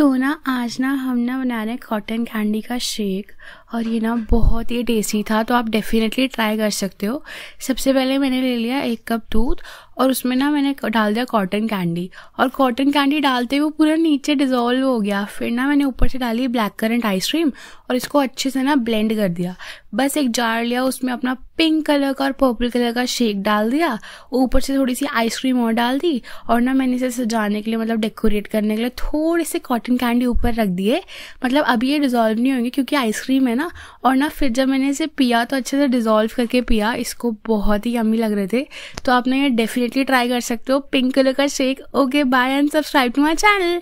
तो ना आज ना हम ना बना रहे हैं कॉटन कैंडी का शेक और ये ना बहुत ही टेस्टी था तो आप डेफिनेटली ट्राई कर सकते हो सबसे पहले मैंने ले लिया एक कप दूध और उसमें ना मैंने डाल दिया कॉटन कैंडी और कॉटन कैंडी डालते ही वो पूरा नीचे डिजोल्व हो गया फिर ना मैंने ऊपर से डाली ब्लैक करंट आइसक्रीम और इसको अच्छे से ना ब्लेंड कर दिया बस एक जार लिया उसमें अपना पिंक कलर का और पर्पल कलर का शेक डाल दिया ऊपर से थोड़ी सी आइसक्रीम और डाल दी और ना मैंने इसे सजाने के लिए मतलब डेकोरेट करने के लिए थोड़े से कॉटन कैंडी ऊपर रख दिए मतलब अभी ये डिजोल्व नहीं होंगे क्योंकि आइसक्रीम है ना और ना फिर जब मैंने इसे पिया तो अच्छे से डिजोल्व करके पिया इसको बहुत ही अम्मी लग रहे थे तो आपने ये डेफिनेट डेफिनेटली ट्राई कर सकते हो पिंक कलर का shake okay bye and subscribe to my channel